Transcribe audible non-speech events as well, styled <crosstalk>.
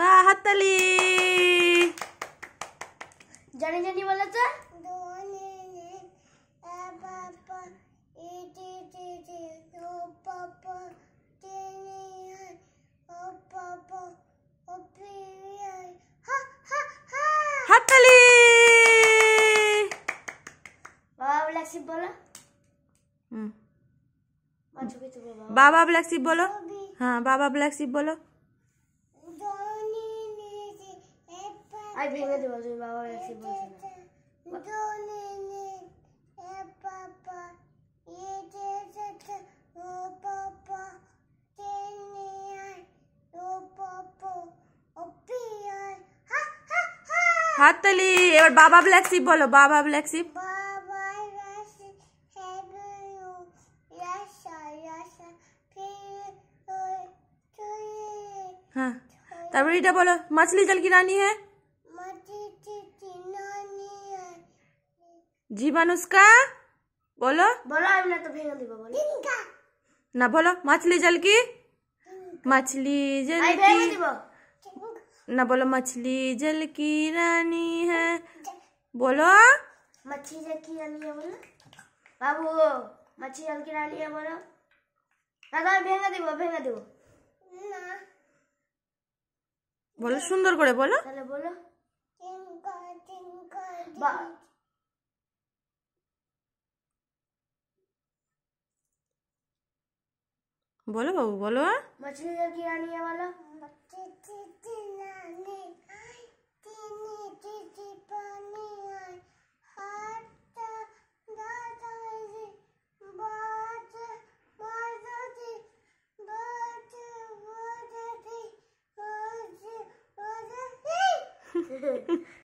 বা হাততালি জানি জানি বলেছে বাবা ব্ল্যাক বলো বলো হ্যাঁ বাবা ব্ল্যাকসি বলো আই ভেঙে দে বাবা আর কি বল না তো নি এ বাবা এ เจ সে ও বাবা কে নি আই ও পপু ওপি আই হা হা হা হাতালি এবারে বাবা ব্লেক সি বলো বাবা ব্লেক সি বাবা রে সি হাগ ইউ ইয়া শোর ইয়া স কি ও ই হ্যাঁ তারপর এটা বলো মাছলি জলকি রানী হে जी मानुष्का बोलो बोलो हमने तो भेंगा दी बोलो ना बोलो मछली जल की मछली जल की ना बोलो मछली जल की रानी है बोलो मछली जल की रानी है बोलो बाबू मछली जल की रानी है बोलो ना तो भेंगा दी भेंगा दी बोलो सुंदर করে বলো তাহলে বলো বলো বাবু বলো মছলিদার কি রানিয়া বলো <laughs>